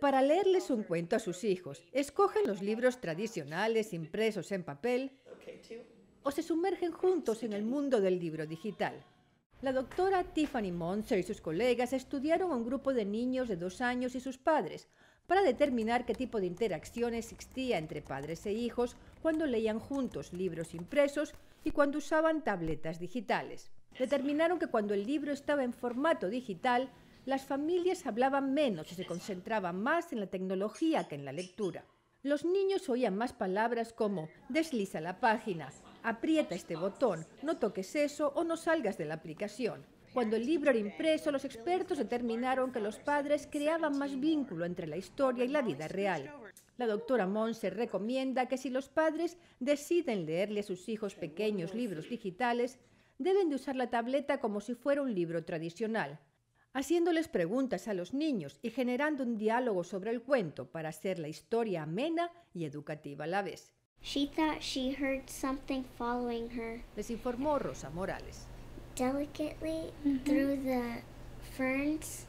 Para leerles un cuento a sus hijos, escogen los libros tradicionales impresos en papel o se sumergen juntos en el mundo del libro digital. La doctora Tiffany Monser y sus colegas estudiaron a un grupo de niños de dos años y sus padres para determinar qué tipo de interacción existía entre padres e hijos cuando leían juntos libros impresos y cuando usaban tabletas digitales. Determinaron que cuando el libro estaba en formato digital, las familias hablaban menos y se concentraban más en la tecnología que en la lectura. Los niños oían más palabras como desliza la página, aprieta este botón, no toques eso o no salgas de la aplicación. Cuando el libro era impreso, los expertos determinaron que los padres creaban más vínculo entre la historia y la vida real. La doctora Monse recomienda que si los padres deciden leerle a sus hijos pequeños libros digitales, deben de usar la tableta como si fuera un libro tradicional, haciéndoles preguntas a los niños y generando un diálogo sobre el cuento para hacer la historia amena y educativa a la vez. Les informó Rosa Morales. ferns.